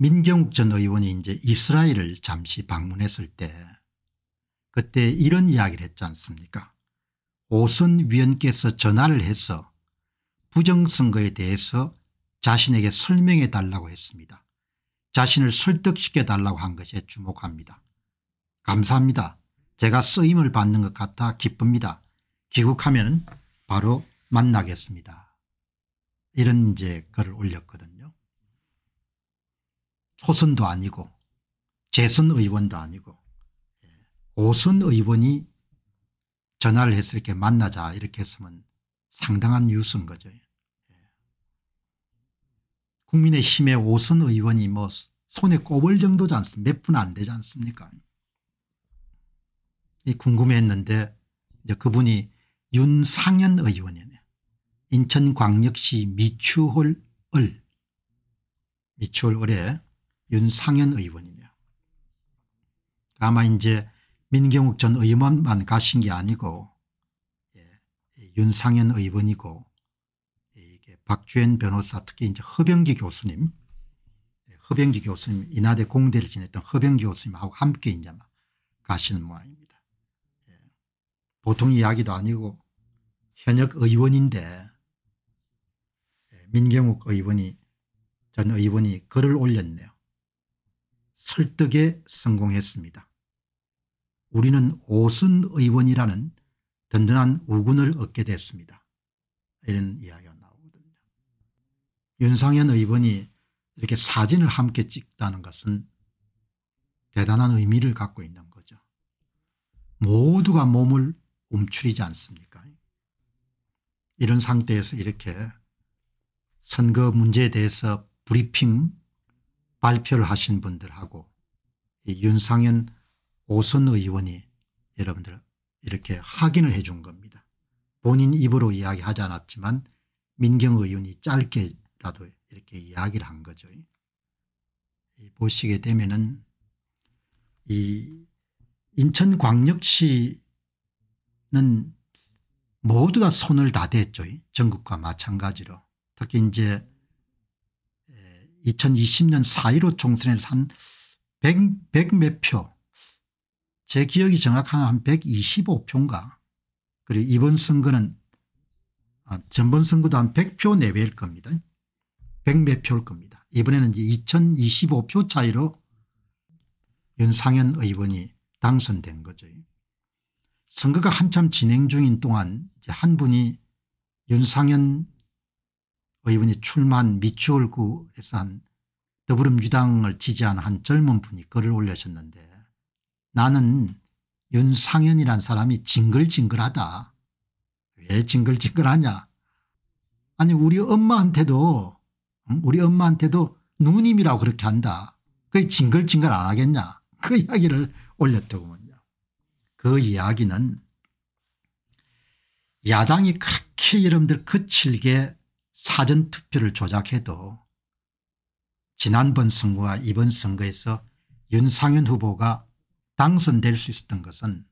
민경욱 전 의원이 이제 이스라엘을 잠시 방문했을 때 그때 이런 이야기를 했지 않습니까 오선 위원께서 전화를 해서 부정선거에 대해서 자신에게 설명해 달라고 했습니다. 자신을 설득시켜 달라고 한 것에 주목합니다. 감사합니다. 제가 쓰임을 받는 것 같아 기쁩니다. 귀국하면 바로 만나겠습니다. 이런 이제 글을 올렸거든요. 초선도 아니고 재선 의원도 아니고 예, 오선 의원이 전화를 해서 이렇게 만나자 이렇게 했으면 상당한 뉴스인 거죠. 예. 국민의힘의 오선 의원이 뭐 손에 꼽을 정도지 않습니까 몇 분 안 되지 않습니까 궁금했는데 이제 그분이 윤상현 의원이네 인천광역시 미추홀을 미추홀을에 윤상현 의원이며 아마 이제 민경욱 전 의원만 가신 게 아니고 예, 윤상현 의원이고 이게 박주현 변호사 특히 이제 허병기 교수님 허병기 예, 교수님 인하대 공대를 지냈던 허병기 교수님하고 함께 이제 가시는 모양입니다. 예, 보통 이야기도 아니고 현역 의원인데 예, 민경욱 의원이 전 의원이 글을 올렸네요. 설득에 성공했습니다. 우리는 오선 의원이라는 든든한 우군을 얻게 됐습니다. 이런 이야기가 나오거든요. 윤상현 의원이 이렇게 사진을 함께 찍다는 것은 대단한 의미를 갖고 있는 거죠. 모두가 몸을 움츠리지 않습니까? 이런 상태에서 이렇게 선거 문제에 대해서 브리핑 발표를 하신 분들하고 윤상현 오선 의원이 여러분들 이렇게 확인을 해준 겁니다. 본인 입으로 이야기하지 않았지만 민경 의원이 짧게라도 이렇게 이야기를 한 거죠. 보시게 되면은 이 인천광역시는 모두 가 손을 다 댔죠. 전국과 마찬가지로. 특히 이제 2020년 4.15 총선에서 한 100, 100 몇 표, 제 기억이 정확한 한 125표인가 그리고 이번 선거는 아, 전번 선거도 한 100표 내외일 겁니다. 100 몇 표일 겁니다. 이번에는 이제 2025표 차이로 윤상현 의원이 당선된 거죠. 선거가 한참 진행 중인 동안 한 분이 윤상현 어, 이번이 출마한 미추홀구에서 한 더불어민주당을 지지한 한 젊은 분이 글을 올려셨는데 나는 윤상현이란 사람이 징글징글하다. 왜 징글징글하냐. 아니 우리 엄마한테도 우리 엄마한테도 누님이라고 그렇게 한다. 그게 징글징글 안 하겠냐. 그 이야기를 올렸더군요. 그 이야기는 야당이 그렇게 여러분들 거칠게 사전투표를 조작해도 지난번 선거와 이번 선거에서 윤상현 후보가 당선될 수 있었던 것은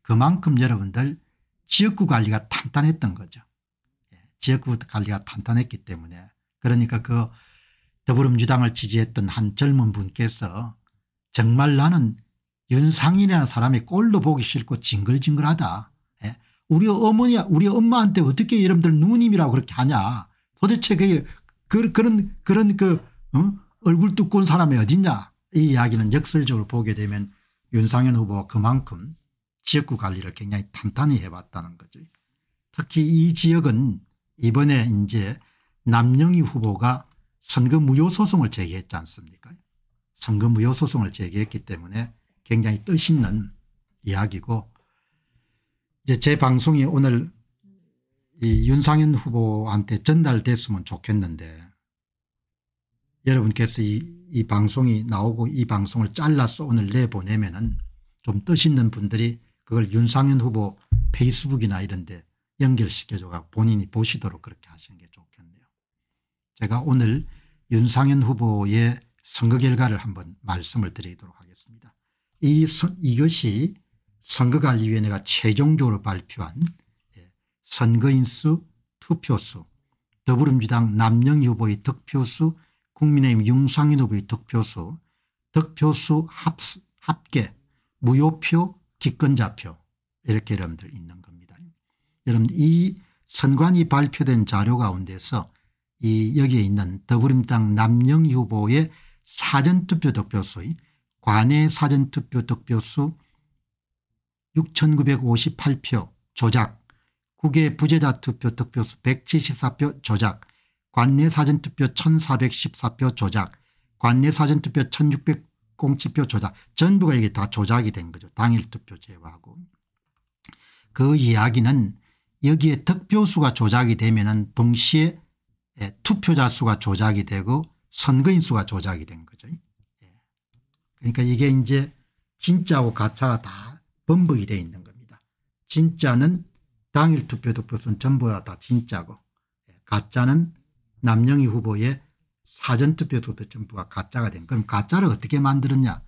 그만큼 여러분들 지역구 관리가 탄탄했던 거죠. 예, 지역구 관리가 탄탄했기 때문에 그러니까 그 더불어민주당을 지지했던 한 젊은 분께서 정말 나는 윤상인이라는 사람이 꼴도 보기 싫고 징글징글하다. 우리 어머니 우리 엄마한테 어떻게 여러분들 누님이라고 그렇게 하냐 도대체 그게 그, 그런 그런 그 어? 얼굴 뚜운 사람이 어딨냐 이 이야기는 역설적으로 보게 되면 윤상현 후보가 그만큼 지역구 관리를 굉장히 탄탄히 해봤다는 거죠. 특히 이 지역은 이번에 이제 남영희 후보가 선거 무효 소송을 제기했지 않습니까 선거 무효 소송을 제기했기 때문에 굉장히 뜻있는 이야기고 이제 제 방송이 오늘 이 윤상현 후보한테 전달됐으면 좋겠는데 여러분께서 이, 이 방송이 나오고 이 방송을 잘라서 오늘 내보내면은 좀 뜻있는 분들이 그걸 윤상현 후보 페이스북이나 이런 데 연결시켜줘 서 본인이 보시도록 그렇게 하시는 게 좋겠네요. 제가 오늘 윤상현 후보의 선거 결과를 한번 말씀을 드리도록 하겠습니다. 이 선, 이것이 선거관리위원회가 최종적으로 발표한 예, 선거인수 투표수 더불어민주당 남영 후보의 득표수 국민의힘 윤상현 후보의 득표수 득표수 합, 합계 무효표 기권자표 이렇게 여러분들 있는 겁니다. 여러분 이 선관위 발표된 자료 가운데서 이 여기에 있는 더불어민주당 남영 후보의 사전투표 득표수의 관외 사전투표 득표수 6,958표 조작, 국외 부재자 투표 득표수 174표 조작, 관내 사전투표 1,414표 조작, 관내 사전투표 1,607표 조작 전부가 이게 다 조작이 된 거죠. 당일 투표 제외하고. 그 이야기는 여기에 득표수가 조작이 되면 은 동시에 예, 투표자 수가 조작이 되고 선거인 수가 조작이 된 거죠. 예. 그러니까 이게 이제 진짜하고 가짜가 다 번복이 되 있는 겁니다. 진짜는 당일 투표 득표수는 전부다 진짜고 예, 가짜는 남영희 후보의 사전투표 투표 그 전부가 가짜가 된 그럼 가짜를 어떻게 만들었냐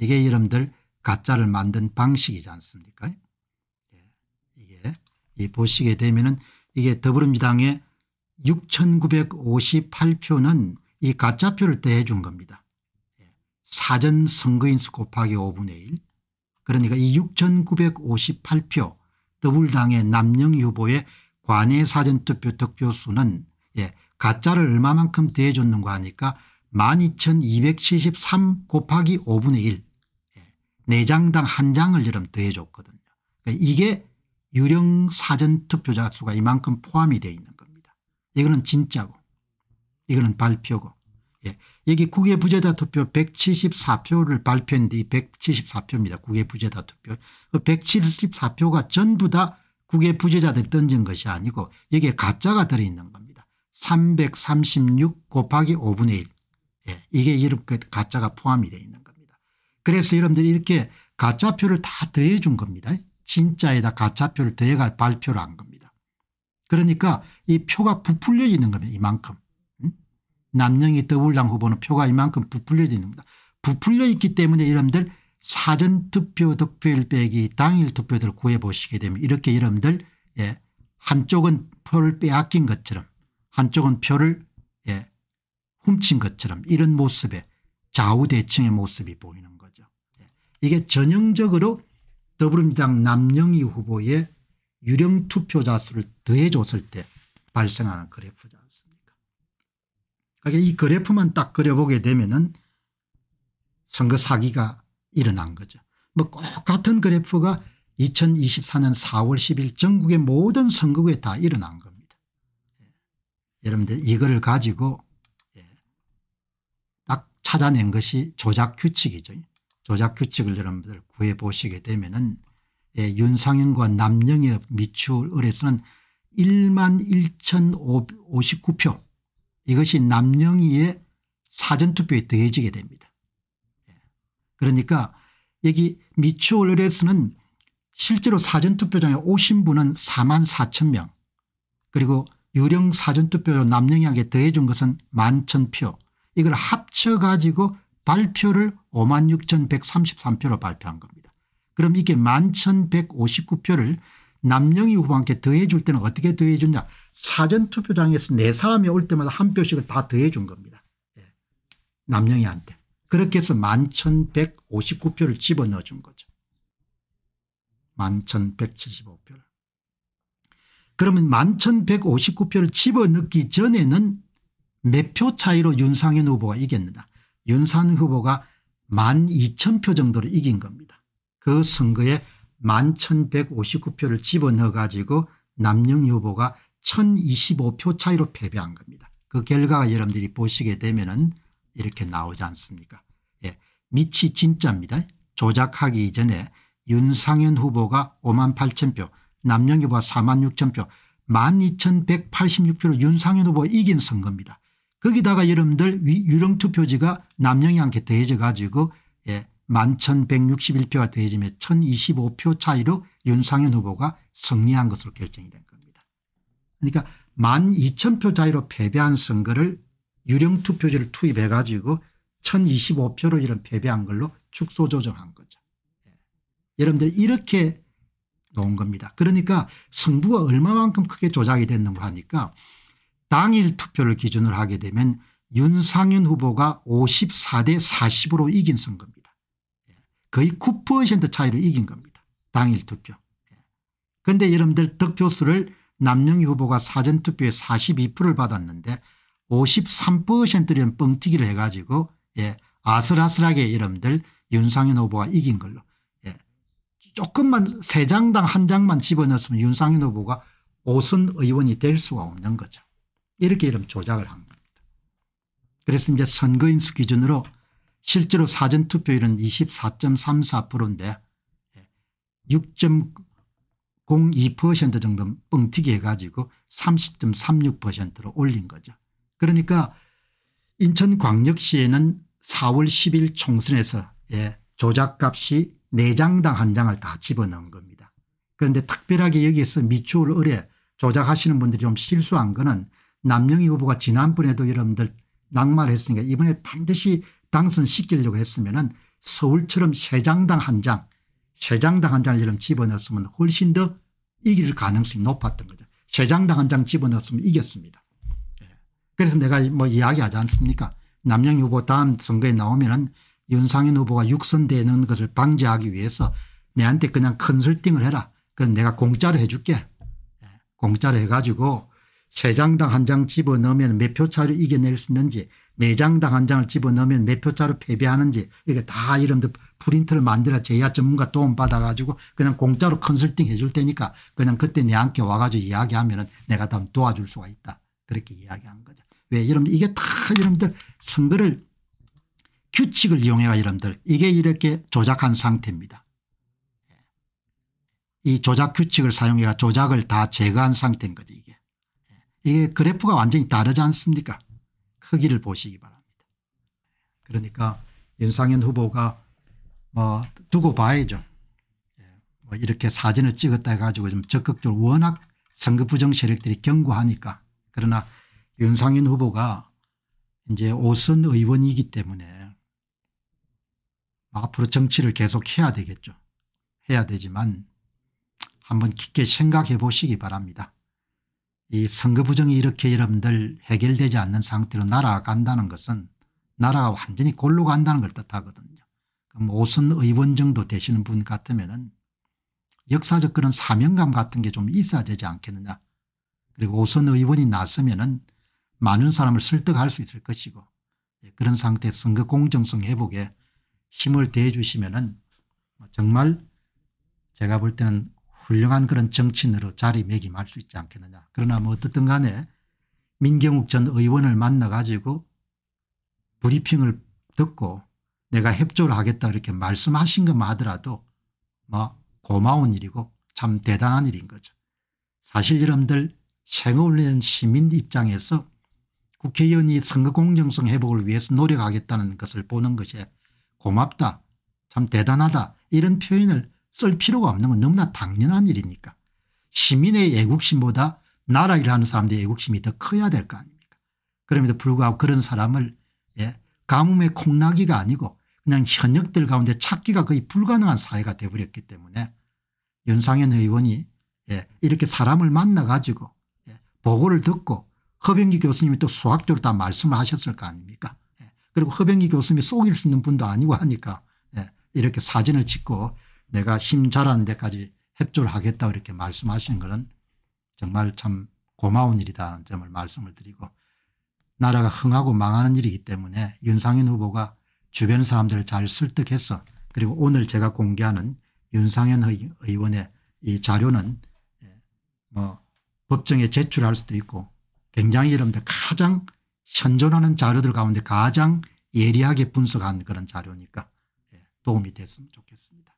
이게 여러분들 가짜를 만든 방식이지 않습니까 예, 이게 이 보시게 되면은 이게 더불어민주당의 6958표는 이 가짜표를 더해준 겁니다. 예, 사전 선거인수 곱하기 5분의 1 그러니까 이 3,958표 더불당의 남영 후보의 관외 사전투표 득표수는 예, 가짜를 얼마만큼 대해줬는가 하니까 12,273 곱하기 5분의 1 예, 4장당 한장을 이름 더해줬거든요. 그러니까 이게 유령 사전투표자 수가 이만큼 포함이 되어 있는 겁니다. 이거는 진짜고 이거는 발표고 예. 여기 국외 부재자 투표 174표를 발표했는데 이 174표입니다. 국외 부재자 투표. 그 174표가 전부 다 국외 부재자들 던진 것이 아니고 여기에 가짜가 들어있는 겁니다. 336 곱하기 5분의 1. 예. 이게 이렇게 가짜가 포함이 되어 있는 겁니다. 그래서 여러분들이 이렇게 가짜표를 다 더해 준 겁니다. 진짜에다 가짜표를 더해가 발표를 한 겁니다. 그러니까 이 표가 부풀려지는 겁니다. 이만큼. 남영희 더불당 후보는 표가 이만큼 부풀려져 있는 겁니다. 부풀려 있기 때문에 여러분들 사전투표 득표율 빼기 당일 투표들을 구해보시게 되면 이렇게 여러분들 예 한쪽은 표를 빼앗긴 것처럼 한쪽은 표를 예 훔친 것처럼 이런 모습에 좌우대칭의 모습이 보이는 거죠. 예 이게 전형적으로 더불어민주당 남영희 후보의 유령 투표자 수를 더해줬을 때 발생하는 그래프죠. 그러니까 이 그래프만 딱 그려보게 되면은 선거 사기가 일어난 거죠. 뭐꼭 같은 그래프가 2024년 4월 10일 전국의 모든 선거구에 다 일어난 겁니다. 예. 여러분들 이거를 가지고 예. 딱 찾아낸 것이 조작 규칙이죠. 조작 규칙을 여러분들 구해 보시게 되면은 예. 윤상현과 남영의 미추홀에서는 1만 1,059표 이것이 남영희의 사전투표에 더해지게 됩니다. 예. 그러니까 여기 미추홀레스는 실제로 사전투표장에 오신 분은 4만 4천 명 그리고 유령 사전투표로 남영희에게 더해준 것은 1만 천표 이걸 합쳐가지고 발표를 5만 6,133표로 발표한 겁니다. 그럼 이게 11,159표를 남영희 후보한테 더해줄 때는 어떻게 더해줬냐 사전투표장에서 네 사람이 올 때마다 한 표씩을 다 더해준 겁니다. 예. 남영희한테. 그렇게 해서 11,159표를 집어넣어 준 거죠. 11,175표를. 그러면 11,159표를 집어넣기 전에는 몇 표 차이로 윤상현 후보가 이겼느냐. 윤상현 후보가 12,000표 정도로 이긴 겁니다. 그 선거에 11,159표를 집어넣어 가지고 남영 후보가 1025표 차이로 패배한 겁니다. 그 결과가 여러분들이 보시게 되면 은 이렇게 나오지 않습니까 예, 미치 진짜입니다. 조작하기 이전에 윤상현 후보가 5만 8천 표 남영 후보가 4만 6천 표 12,186표로 윤상현 후보가 이긴 선거입니다. 거기다가 여러분들 유령투표지가 남영이한테 더해져 가지고 예, 11,161표가 더해지면 1,025표 차이로 윤상현 후보가 승리한 것으로 결정이 된 겁니다. 그러니까 12,000표 차이로 패배한 선거를 유령 투표지를 투입해 가지고 1025표로 이런 패배한 걸로 축소 조정한 거죠. 예. 여러분들 이렇게 놓은 겁니다. 그러니까 승부가 얼마만큼 크게 조작이 됐는가 하니까 당일 투표를 기준으로 하게 되면 윤상현 후보가 54대 40으로 이긴 선거입니다. 거의 9% 차이로 이긴 겁니다. 당일 투표. 그런데 여러분들 득표수를 남영희 후보가 사전투표에 42%를 받았는데 53%라는 뻥튀기를 해가지고 예, 아슬아슬하게 여러분들 윤상현 후보가 이긴 걸로 예. 조금만 세 장당 한 장만 집어넣었으면 윤상현 후보가 오선 의원이 될 수가 없는 거죠. 이렇게 이름 조작을 한 겁니다. 그래서 이제 선거인수 기준으로 실제로 사전투표율은 24.34%인데 6.02% 정도 뻥튀기 해가지고 30.36%로 올린 거죠. 그러니까 인천광역시에는 4월 10일 총선에서 예, 조작값이 4장당 한 장을 다 집어넣은 겁니다. 그런데 특별하게 여기에서 미추홀 의뢰 조작하시는 분들이 좀 실수한 거는 남영희 후보가 지난번에도 여러분들 낙마를 했으니까 이번에 반드시 당선시키려고 했으면은 서울처럼 세 장당 한 장, 세 장당 한 장을 이런 집어넣었으면 훨씬 더 이길 가능성이 높았던 거죠. 세 장당 한 장 집어넣었으면 이겼습니다. 예. 그래서 내가 뭐 이야기하지 않습니까? 남양 후보 다음 선거에 나오면은 윤상현 후보가 육선되는 것을 방지하기 위해서 내한테 그냥 컨설팅을 해라. 그럼 내가 공짜로 해줄게. 예. 공짜로 해가지고 세 장당 한 장 집어넣으면 몇 표 차로 이겨낼 수 있는지 매장당 한 장을 집어넣으면 몇 표차로 패배하는지 이게 다 이름도 프린트를 만들어 제야 전문가 도움받아 가지고 그냥 공짜로 컨설팅 해줄 테니까 그냥 그때 내한테 와가지고 이야기하면 은 내가 다 도와줄 수가 있다. 그렇게 이야기한 거죠. 왜 여러분들 이게 다 여러분들 선거를 규칙을 이용해가 여러분들 이게 이렇게 조작한 상태입니다. 이 조작 규칙을 사용해가 조작을 다 제거한 상태인 거죠 이게. 이게 그래프가 완전히 다르지 않습니까 크기를 보시기 바랍니다. 그러니까 윤상현 후보가 뭐 두고 봐야죠. 예, 뭐 이렇게 사진을 찍었다 해가지고 좀 적극적으로 워낙 선거 부정 세력들이 경고하니까 그러나 윤상현 후보가 이제 오선 의원이기 때문에 앞으로 정치를 계속 해야 되겠죠. 해야 되지만 한번 깊게 생각해 보시기 바랍니다. 이 선거 부정이 이렇게 여러분들 해결되지 않는 상태로 날아간다는 것은 나라가 완전히 골로 간다는 걸 뜻하거든요. 그럼 오선 의원 정도 되시는 분 같으면 역사적 그런 사명감 같은 게 좀 있어야 되지 않겠느냐. 그리고 5선 의원이 나서면 많은 사람을 설득할 수 있을 것이고 예, 그런 상태 선거 공정성 회복에 힘을 대해 주시면 정말 제가 볼 때는 훌륭한 그런 정치인으로 자리매김할 수 있지 않겠느냐. 그러나 뭐 어떻든 간에 민경욱 전 의원을 만나 가지고 브리핑을 듣고 내가 협조를 하겠다 이렇게 말씀하신 것만 하더라도 뭐 고마운 일이고 참 대단한 일인 거죠. 사실 여러분들 생어울리는 시민 입장에서 국회의원이 선거 공정성 회복을 위해서 노력하겠다는 것을 보는 것이 고맙다 참 대단하다 이런 표현을 쓸 필요가 없는 건 너무나 당연한 일이니까 시민의 애국심보다 나라 일하는 사람들의 애국심이 더 커야 될 거 아닙니까 그럼에도 불구하고 그런 사람을 예, 가뭄의 콩나기가 아니고 그냥 현역들 가운데 찾기가 거의 불가능한 사회가 돼버렸기 때문에 윤상현 의원이 예, 이렇게 사람을 만나 가지고 예, 보고를 듣고 허병기 교수님이 또 수학적으로 다 말씀을 하셨을 거 아닙니까 예, 그리고 허병기 교수님이 속일 수 있는 분도 아니고 하니까 예, 이렇게 사진을 찍고 내가 힘잘하는 데까지 협조를 하겠다고 이렇게 말씀하시는 것은 정말 참 고마운 일이다는 점을 말씀을 드리고 나라가 흥하고 망하는 일이기 때문에 윤상현 후보가 주변 사람들을 잘 설득해서 그리고 오늘 제가 공개하는 윤상현 의원의 이 자료는 예, 뭐 법정에 제출할 수도 있고 굉장히 여러분들 가장 현존하는 자료들 가운데 가장 예리하게 분석한 그런 자료니까 예, 도움이 됐으면 좋겠습니다.